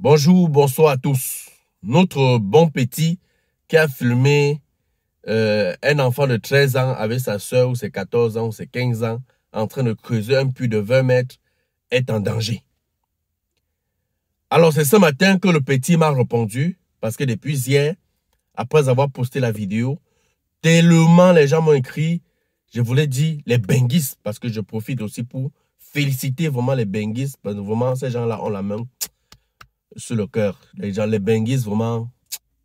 Bonjour, bonsoir à tous. Notre bon petit qui a filmé euh, un enfant de 13 ans avec sa soeur ou ses 14 ans ou ses 15 ans en train de creuser un puits de 20 mètres est en danger. Alors c'est ce matin que le petit m'a répondu parce que depuis hier, après avoir posté la vidéo, tellement les gens m'ont écrit, je voulais dire les bengis, parce que je profite aussi pour féliciter vraiment les bengis, parce que vraiment ces gens-là ont la main sur le cœur. Les gens, les bengis vraiment,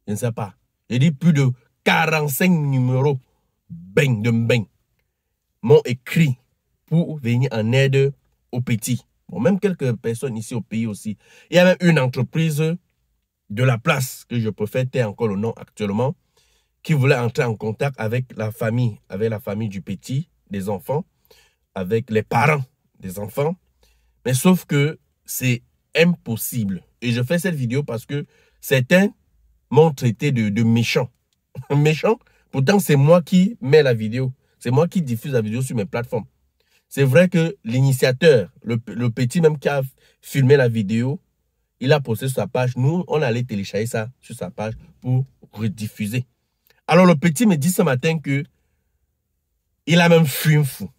je ne sais pas. J'ai dit plus de 45 numéros beng de beng m'ont écrit pour venir en aide aux petits. même quelques personnes ici au pays aussi. Il y avait une entreprise de la place que je préfère taire encore le nom actuellement qui voulait entrer en contact avec la famille, avec la famille du petit, des enfants, avec les parents des enfants. Mais sauf que c'est impossible. Et je fais cette vidéo parce que certains m'ont traité de, méchant. méchant Pourtant, c'est moi qui mets la vidéo. C'est moi qui diffuse la vidéo sur mes plateformes. C'est vrai que l'initiateur, le, petit même qui a filmé la vidéo, il a posté sur sa page. Nous, on allait télécharger ça sur sa page pour rediffuser. Alors, le petit me dit ce matin que il a même fui un fou.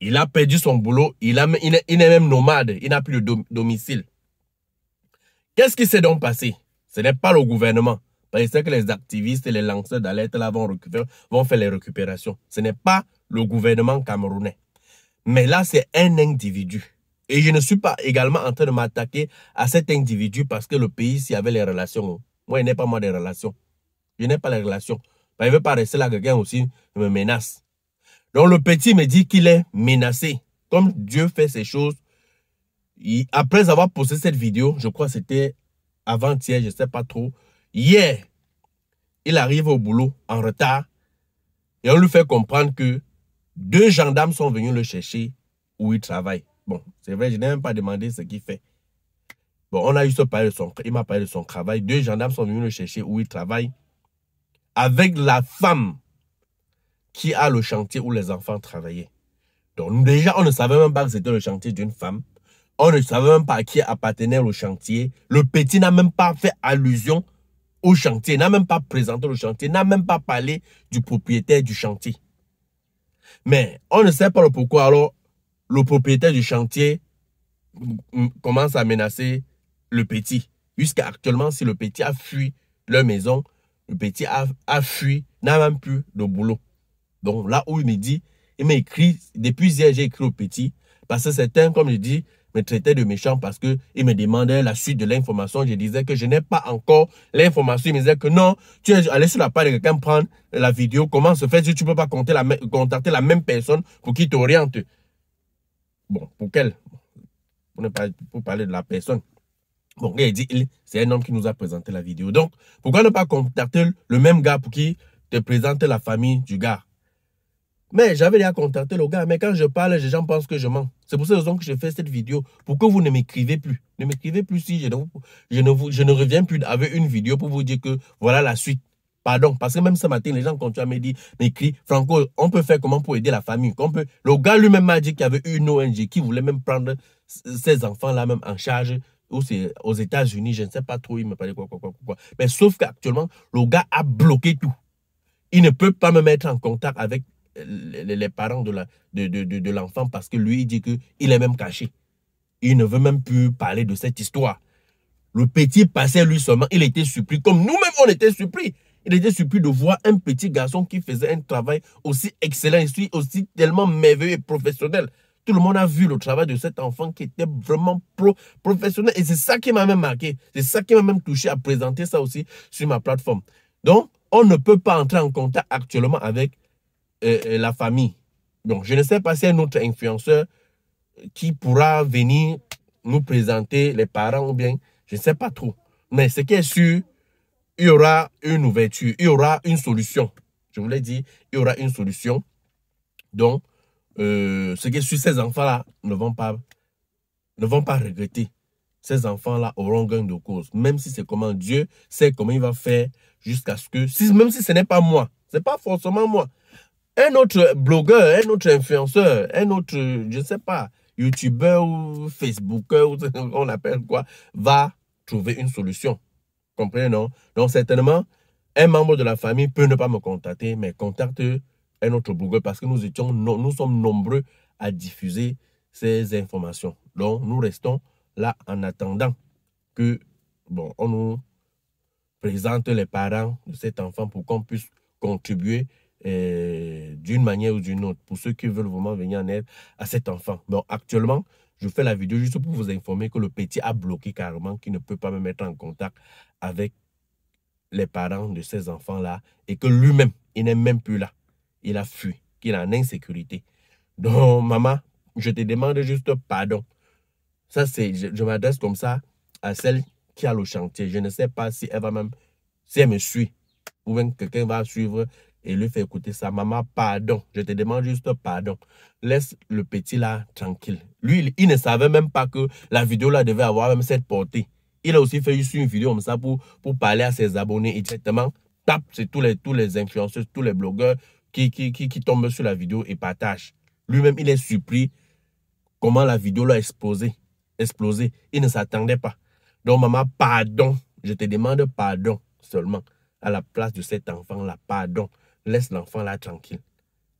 Il a perdu son boulot. Il, a, il, est, il est même nomade. Il n'a plus de domicile. Qu'est-ce qui s'est donc passé Ce n'est pas le gouvernement. Parce que les activistes et les lanceurs d'alerte là vont, vont faire les récupérations. Ce n'est pas le gouvernement camerounais. Mais là, c'est un individu. Et je ne suis pas également en train de m'attaquer à cet individu parce que le pays, s'il y avait les relations, moi, il n'ai pas moi des relations. Je n'ai pas les relations. Bah, il ne veut pas rester là, quelqu'un aussi me menace. Donc le petit me dit qu'il est menacé. Comme Dieu fait ces choses, après avoir posté cette vidéo, je crois que c'était avant-hier, je ne sais pas trop, hier, il arrive au boulot en retard et on lui fait comprendre que deux gendarmes sont venus le chercher où il travaille. Bon, c'est vrai, je n'ai même pas demandé ce qu'il fait. Bon, on a eu ce son, il m'a parlé de son travail. Deux gendarmes sont venus le chercher où il travaille avec la femme qui a le chantier où les enfants travaillaient. Donc, déjà, on ne savait même pas que c'était le chantier d'une femme. On ne savait même pas qui appartenait au chantier. Le petit n'a même pas fait allusion au chantier, n'a même pas présenté le chantier, n'a même pas parlé du propriétaire du chantier. Mais on ne sait pas pourquoi. Alors, le propriétaire du chantier commence à menacer le petit. Jusqu'à actuellement, si le petit a fui leur maison, le petit a, a fui, n'a même plus de boulot. Donc là où il me dit, il m'a écrit, depuis hier, j'ai écrit au petit, parce que c'est un, comme je dis, me traitait de méchant parce que il me demandait la suite de l'information. Je disais que je n'ai pas encore l'information. Il me disait que non, tu es allé sur la page de quelqu'un prendre la vidéo. Comment se fait-il tu peux pas contacter la, contacter la même personne pour qu'il t'oriente Bon, pour quelle Pour ne pas pour parler de la personne. Bon, il dit, c'est un homme qui nous a présenté la vidéo. Donc, pourquoi ne pas contacter le même gars pour qui te présente la famille du gars mais j'avais déjà contacté le gars, mais quand je parle, les gens pensent que je mens. C'est pour cette raison que je fais cette vidéo, pour que vous ne m'écrivez plus. Ne m'écrivez plus si je ne, je, ne je ne reviens plus avec une vidéo pour vous dire que voilà la suite. Pardon, parce que même ce matin, les gens continuent à me dire, Franco, on peut faire comment pour aider la famille Le gars lui-même m'a dit qu'il y avait une ONG qui voulait même prendre ses enfants-là même en charge ou c'est aux États-Unis, je ne sais pas trop, il m'a parlé quoi, quoi, quoi, quoi. Mais sauf qu'actuellement, le gars a bloqué tout. Il ne peut pas me mettre en contact avec les parents de l'enfant de, de, de, parce que lui, il dit qu'il est même caché. Il ne veut même plus parler de cette histoire. Le petit passait lui seulement, il était surpris, comme nous-mêmes on était surpris. Il était surpris de voir un petit garçon qui faisait un travail aussi excellent, aussi tellement merveilleux et professionnel. Tout le monde a vu le travail de cet enfant qui était vraiment pro, professionnel. Et c'est ça qui m'a même marqué. C'est ça qui m'a même touché à présenter ça aussi sur ma plateforme. Donc, on ne peut pas entrer en contact actuellement avec la famille. Donc, je ne sais pas si un autre influenceur qui pourra venir nous présenter les parents ou bien, je ne sais pas trop. Mais ce qui est sûr, il y aura une ouverture, il y aura une solution. Je vous l'ai dit, il y aura une solution. Donc, euh, ce qui est sûr, ces enfants-là ne vont pas, ne vont pas regretter. Ces enfants-là auront gain de cause, même si c'est comment Dieu sait comment il va faire jusqu'à ce que, si, même si ce n'est pas moi, c'est pas forcément moi, un autre blogueur, un autre influenceur, un autre, je ne sais pas, youtubeur ou facebooker, ou on appelle quoi, va trouver une solution. Comprenez, non Donc, certainement, un membre de la famille peut ne pas me contacter, mais contacte un autre blogueur parce que nous, étions, nous sommes nombreux à diffuser ces informations. Donc, nous restons là en attendant que, bon, on nous présente les parents de cet enfant pour qu'on puisse contribuer euh, d'une manière ou d'une autre, pour ceux qui veulent vraiment venir en aide à cet enfant. donc actuellement, je fais la vidéo juste pour vous informer que le petit a bloqué carrément, qu'il ne peut pas me mettre en contact avec les parents de ces enfants-là et que lui-même, il n'est même plus là. Il a fui, qu'il est en insécurité. Donc, maman, je te demande juste pardon. Ça, c'est, je, je m'adresse comme ça à celle qui a le chantier. Je ne sais pas si elle va même, si elle me suit ou même quelqu'un va suivre et lui fait écouter ça. Maman, pardon, je te demande juste pardon. Laisse le petit là tranquille. Lui, il, ne savait même pas que la vidéo là devait avoir même cette portée. Il a aussi fait juste une vidéo comme ça pour, pour parler à ses abonnés et directement. Tape, c'est tous les, tous les influenceurs, tous les blogueurs qui, qui, qui, tombent sur la vidéo et partagent. Lui-même, il est surpris comment la vidéo l'a explosé. explosé. Il ne s'attendait pas. Donc, maman, pardon. Je te demande pardon seulement à la place de cet enfant-là. Pardon laisse l'enfant là tranquille.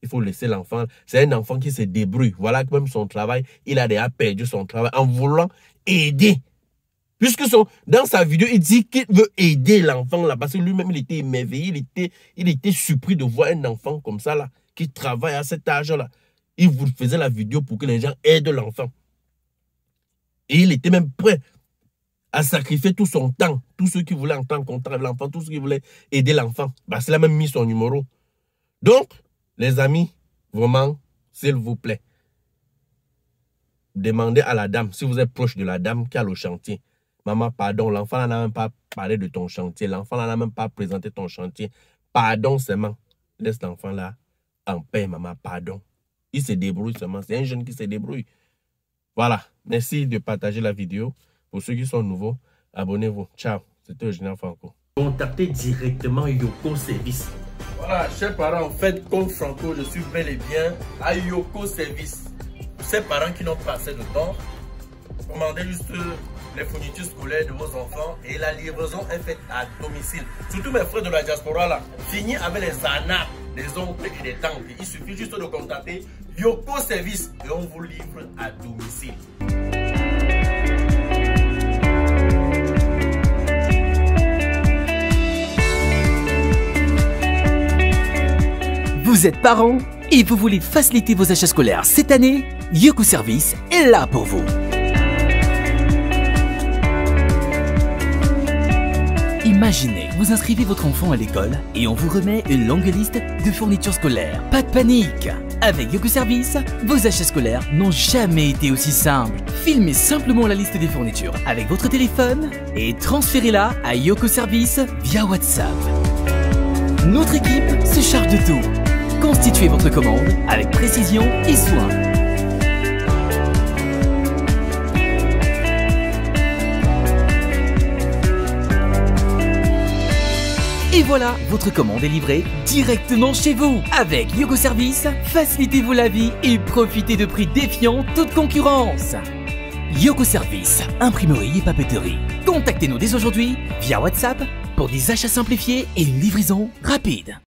Il faut laisser l'enfant. C'est un enfant qui se débrouille. Voilà que même son travail, il a déjà perdu son travail en voulant aider. Puisque son, dans sa vidéo, il dit qu'il veut aider l'enfant là, parce que lui-même, il était émerveillé, il était, il était surpris de voir un enfant comme ça là, qui travaille à cet âge-là. Il vous faisait la vidéo pour que les gens aident l'enfant. Et il était même prêt à sacrifier tout son temps, tous ceux qui voulaient entendre contre l'enfant, Tout ce qui voulait aider l'enfant. Bah, c'est a même mis son numéro. Donc, les amis, vraiment, s'il vous plaît, demandez à la dame, si vous êtes proche de la dame qui a le chantier, maman, pardon, l'enfant n'a même pas parlé de ton chantier, l'enfant n'a même pas présenté ton chantier, pardon seulement, laisse l'enfant là en paix, maman, pardon. Il se débrouille seulement, c'est un jeune qui se débrouille. Voilà, merci de partager la vidéo. Pour ceux qui sont nouveaux, abonnez-vous. Ciao, c'était Eugénie Franco. Contactez directement Yoko Service chers parents, en fait, comme Franco, je suis bel et bien à Yoko Service. Pour ces parents qui n'ont pas assez de temps, commandez juste les fournitures scolaires de vos enfants et la livraison est faite à domicile. Surtout mes frères de la diaspora, là, fini avec les anas, les oncles et les tantes. Il suffit juste de contacter Yoko Service et on vous livre à domicile. Vous êtes parent et vous voulez faciliter vos achats scolaires cette année Yoko Service est là pour vous. Imaginez, vous inscrivez votre enfant à l'école et on vous remet une longue liste de fournitures scolaires. Pas de panique Avec Yoko Service, vos achats scolaires n'ont jamais été aussi simples. Filmez simplement la liste des fournitures avec votre téléphone et transférez-la à Yoko Service via WhatsApp. Notre équipe se charge de tout Constituez votre commande avec précision et soin. Et voilà, votre commande est livrée directement chez vous. Avec Yoko Service, facilitez-vous la vie et profitez de prix défiant toute concurrence. Yoko Service, imprimerie et papeterie. Contactez-nous dès aujourd'hui via WhatsApp pour des achats simplifiés et une livraison rapide.